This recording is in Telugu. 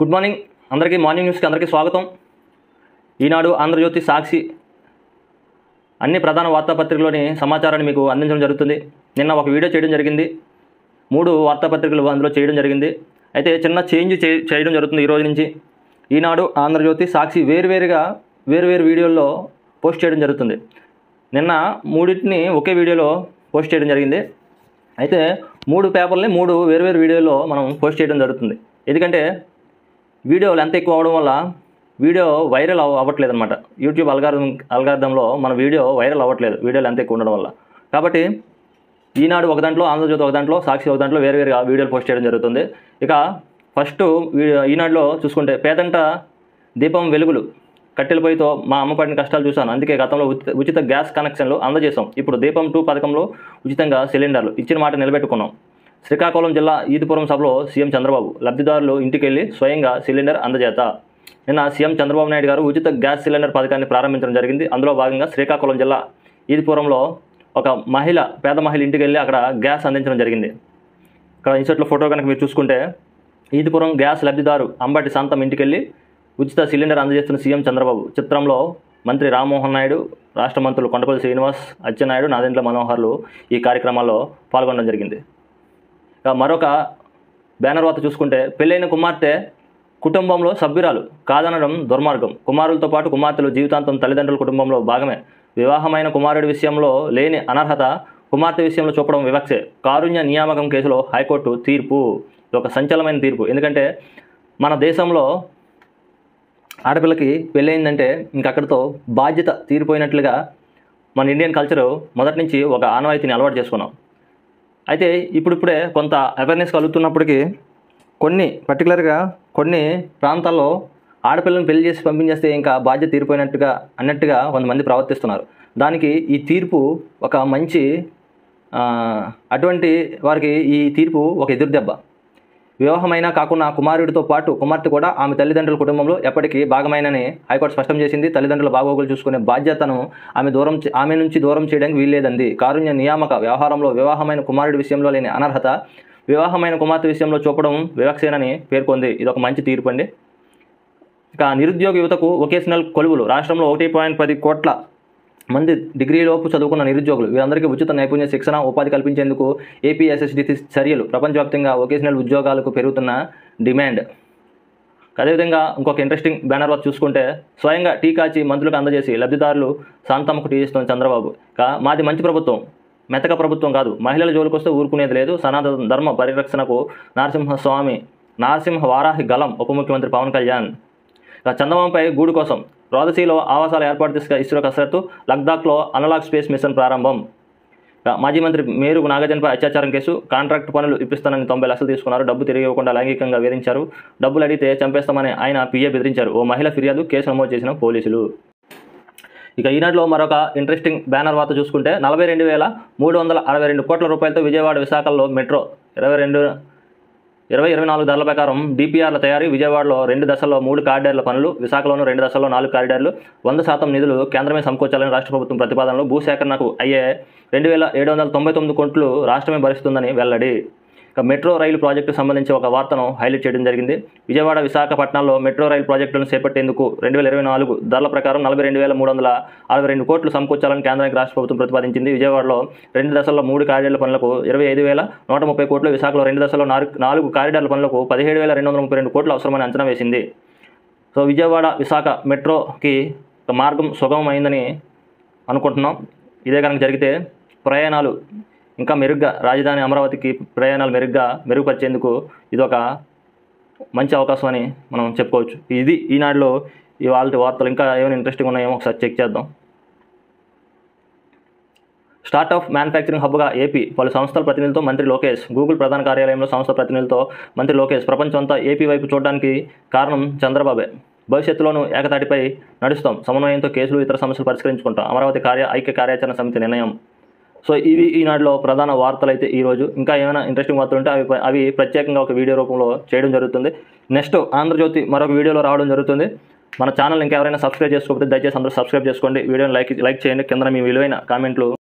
గుడ్ మార్నింగ్ అందరికీ మార్నింగ్ న్యూస్కి అందరికీ స్వాగతం ఈనాడు ఆంధ్రజ్యోతి సాక్షి అన్ని ప్రధాన వార్తాపత్రికలోని సమాచారాన్ని మీకు అందించడం జరుగుతుంది నిన్న ఒక వీడియో చేయడం జరిగింది మూడు వార్తాపత్రికలు అందులో చేయడం జరిగింది అయితే చిన్న చేంజ్ చేయడం జరుగుతుంది ఈరోజు నుంచి ఈనాడు ఆంధ్రజ్యోతి సాక్షి వేరువేరుగా వేరువేరు వీడియోల్లో పోస్ట్ చేయడం జరుగుతుంది నిన్న మూడింటిని ఒకే వీడియోలో పోస్ట్ చేయడం జరిగింది అయితే మూడు పేపర్ని మూడు వేరువేరు వీడియోలో మనం పోస్ట్ చేయడం జరుగుతుంది ఎందుకంటే వీడియో లెంత్ ఎక్కువ అవడం వల్ల వీడియో వైరల్ అవ అవ్వట్లేదు అనమాట యూట్యూబ్ అల్గారం అల్గారిథంలో మన వీడియో వైరల్ అవ్వట్లేదు వీడియోలు ఎంత ఎక్కువ ఉండడం వల్ల కాబట్టి ఈనాడు ఒక దాంట్లో ఆంధ్రజ్యోతి ఒక దాంట్లో సాక్షి ఒక దాంట్లో వేరు వేరుగా వీడియోలు పోస్ట్ చేయడం జరుగుతుంది ఇక ఫస్ట్ ఈనాడులో చూసుకుంటే పేదంట దీపం వెలుగులు పొయ్యితో మా అమ్మ పడిన కష్టాలు చూశాను అందుకే గతంలో ఉచిత గ్యాస్ కనెక్షన్లు అందజేశాం ఇప్పుడు దీపం టూ పథకంలో ఉచితంగా సిలిండర్లు ఇచ్చిన మాట నిలబెట్టుకున్నాం శ్రీకాకుళం జిల్లా ఈదుపురం సభలో సీఎం చంద్రబాబు లబ్ధిదారులు ఇంటికెళ్లి స్వయంగా సిలిండర్ అందజేత నిన్న సీఎం చంద్రబాబు నాయుడు గారు ఉచిత గ్యాస్ సిలిండర్ పథకాన్ని ప్రారంభించడం జరిగింది అందులో భాగంగా శ్రీకాకుళం జిల్లా ఈదుపురంలో ఒక మహిళ పేద మహిళ ఇంటికి వెళ్ళి అక్కడ గ్యాస్ అందించడం జరిగింది ఇక్కడ ఇన్సర్ట్లో ఫోటో కనుక మీరు చూసుకుంటే ఈదుపురం గ్యాస్ లబ్ధిదారు అంబటి సంతం ఇంటికి వెళ్ళి ఉచిత సిలిండర్ అందజేస్తున్న సీఎం చంద్రబాబు చిత్రంలో మంత్రి రామ్మోహన్ నాయుడు రాష్ట్ర మంత్రులు కొండపల్లి శ్రీనివాస్ అచ్చెన్నాయుడు నాదెండ్ల మనోహర్లు ఈ కార్యక్రమాల్లో పాల్గొనడం జరిగింది మరొక బ్యానర్ వార్త చూసుకుంటే పెళ్ళైన కుమార్తె కుటుంబంలో సభ్యురాలు కాదనడం దుర్మార్గం కుమారులతో పాటు కుమార్తెలు జీవితాంతం తల్లిదండ్రుల కుటుంబంలో భాగమే వివాహమైన కుమారుడి విషయంలో లేని అనర్హత కుమార్తె విషయంలో చూపడం వివక్షే కారుణ్య నియామకం కేసులో హైకోర్టు తీర్పు ఒక సంచలమైన తీర్పు ఎందుకంటే మన దేశంలో ఆడపిల్లకి పెళ్ళైందంటే ఇంకక్కడితో బాధ్యత తీరిపోయినట్లుగా మన ఇండియన్ కల్చరు మొదటి నుంచి ఒక ఆనవాయితీని అలవాటు చేసుకున్నాం అయితే ఇప్పుడిప్పుడే కొంత అవేర్నెస్ కలుగుతున్నప్పటికీ కొన్ని పర్టికులర్గా కొన్ని ప్రాంతాల్లో ఆడపిల్లని పెళ్లి చేసి పంపించేస్తే ఇంకా బాధ్యత తీరిపోయినట్టుగా అన్నట్టుగా కొంతమంది ప్రవర్తిస్తున్నారు దానికి ఈ తీర్పు ఒక మంచి అటువంటి వారికి ఈ తీర్పు ఒక ఎదురుదెబ్బ వివాహమైనా కాకుండా కుమారుడితో పాటు కుమార్తె కూడా ఆమె తల్లిదండ్రుల కుటుంబంలో ఎప్పటికీ భాగమైనని హైకోర్టు స్పష్టం చేసింది తల్లిదండ్రుల బాగోగులు చూసుకునే బాధ్యతను ఆమె దూరం ఆమె నుంచి దూరం చేయడానికి వీల్లేదంది కారుణ్య నియామక వ్యవహారంలో వివాహమైన కుమారుడి విషయంలో లేని అనర్హత వివాహమైన కుమార్తె విషయంలో చూపడం వివక్షేనని పేర్కొంది ఇది ఒక మంచి తీర్పు అండి ఇక నిరుద్యోగ యువతకు వొకేషనల్ కొలువులు రాష్ట్రంలో ఒకటి పాయింట్ పది కోట్ల మంది డిగ్రీలోపు చదువుకున్న నిరుద్యోగులు వీరందరికీ ఉచిత నైపుణ్య శిక్షణ ఉపాధి కల్పించేందుకు ఏపీఎస్ఎస్డిసి చర్యలు ప్రపంచవ్యాప్తంగా ఒకేషనల్ ఉద్యోగాలకు పెరుగుతున్న డిమాండ్ అదేవిధంగా ఇంకొక ఇంట్రెస్టింగ్ బ్యానర్ వర్క్ చూసుకుంటే స్వయంగా టీ కాచి మంత్రులకు అందజేసి లబ్ధిదారులు శాంతమ్మకు టీ చేస్తున్న చంద్రబాబు మాది మంచి ప్రభుత్వం మెతక ప్రభుత్వం కాదు మహిళల జోలికొస్తే ఊరుకునేది లేదు సనాతన ధర్మ పరిరక్షణకు నరసింహస్వామి నరసింహ వారాహి గలం ఉప ముఖ్యమంత్రి పవన్ కళ్యాణ్ చంద్రబాబుపై గూడు కోసం రాజశీలో ఆవాసాల ఏర్పాటు చేసుకున్న ఇస్రో కసరత్తు లద్దాఖ్లో అనలాగ్ స్పేస్ మిషన్ ప్రారంభం మాజీ మంత్రి మేరు నాగజన్పై అత్యాచారం కేసు కాంట్రాక్ట్ పనులు ఇప్పిస్తానని తొంభై లక్షలు తీసుకున్నారు డబ్బు తిరిగి ఇవ్వకుండా లైంగికంగా వేధించారు డబ్బులు అడిగితే చంపేస్తామని ఆయన పిఏ బెదిరించారు ఓ మహిళ ఫిర్యాదు కేసు నమోదు చేసిన పోలీసులు ఇక ఈనాటిలో మరొక ఇంట్రెస్టింగ్ బ్యానర్ వార్త చూసుకుంటే నలభై రెండు వేల మూడు వందల అరవై రెండు కోట్ల రూపాయలతో విజయవాడ విశాఖల్లో మెట్రో ఇరవై రెండు ఇరవై ఇరవై నాలుగు ధరల ప్రకారం డిపిఆర్ల తయారీ విజయవాడలో రెండు దశల్లో మూడు కారిడార్ల పనులు విశాఖలోను రెండు దశల్లో నాలుగు కారిడార్లు వంద శాతం నిధులు కేంద్రమే సమకూర్చాలని రాష్ట్ర ప్రభుత్వం ప్రతిపాదనలు భూసేకరణకు అయ్యే రెండు వేల ఏడు వందల తొంభై తొమ్మిది కోట్లు రాష్ట్రమే భరిస్తుందని వెల్లడి ఇక మెట్రో రైలు ప్రాజెక్టు సంబంధించి ఒక వార్తను హైలైట్ చేయడం జరిగింది విజయవాడ విశాఖపట్నంలో మెట్రో రైలు ప్రాజెక్టులను చేపట్టేందుకు రెండు వేల ఇరవై నాలుగు ధరల ప్రకారం నలభై రెండు వేల మూడు వందల అరవై రెండు కోట్లు సమకూర్చాలని కేంద్రానికి రాష్ట్ర ప్రభుత్వం ప్రతిపాదించింది విజయవాడలో రెండు దశల్లో మూడు కారిడార్ల పనులకు ఇరవై ఐదు వేల నూట ముప్పై కోట్లు విశాఖలో రెండు దశల్లో నాలుగు నాలుగు కారిడార్ల పనులకు పదిహేడు వేల రెండు వందల ముప్పై రెండు కోట్లు అవసరమని అంచనా వేసింది సో విజయవాడ విశాఖ మెట్రోకి మార్గం సుగమమైందని అనుకుంటున్నాం ఇదే కనుక జరిగితే ప్రయాణాలు ఇంకా మెరుగ్గా రాజధాని అమరావతికి ప్రయాణాలు మెరుగ్గా మెరుగుపరిచేందుకు ఇది ఒక మంచి అవకాశం అని మనం చెప్పుకోవచ్చు ఇది ఈనాడులో ఇవాళ వార్తలు ఇంకా ఏమైనా ఇంట్రెస్టింగ్ ఉన్నాయేమో ఒకసారి చెక్ చేద్దాం స్టార్ట్ ఆఫ్ మ్యానుఫ్యాక్చరింగ్ హబ్గా ఏపీ పలు సంస్థల ప్రతినిధులతో మంత్రి లోకేష్ గూగుల్ ప్రధాన కార్యాలయంలో సంస్థల ప్రతినిధులతో మంత్రి లోకేష్ ప్రపంచమంతా ఏపీ వైపు చూడడానికి కారణం చంద్రబాబే భవిష్యత్తులోనూ ఏకతాటిపై నడుస్తాం సమన్వయంతో కేసులు ఇతర సమస్యలు పరిష్కరించుకుంటాం అమరావతి కార్య ఐక్య కార్యాచరణ సమితి నిర్ణయం సో ఇవి ఈనాటిలో ప్రధాన వార్తలు అయితే ఈరోజు ఇంకా ఏమైనా ఇంట్రెస్టింగ్ వార్తలు ఉంటే అవి అవి ప్రత్యేకంగా ఒక వీడియో రూపంలో చేయడం జరుగుతుంది నెక్స్ట్ ఆంధ్రజ్యోతి మరొక వీడియోలో రావడం జరుగుతుంది మన ఛానల్ ఇంకా ఎవరైనా సబ్స్క్రైబ్ చేసుకోకపోతే దయచేసి అందరూ సబ్స్క్రైబ్ చేసుకోండి వీడియోని లైక్ లైక్ చేయండి కింద మీ విలువైన కామెంట్లు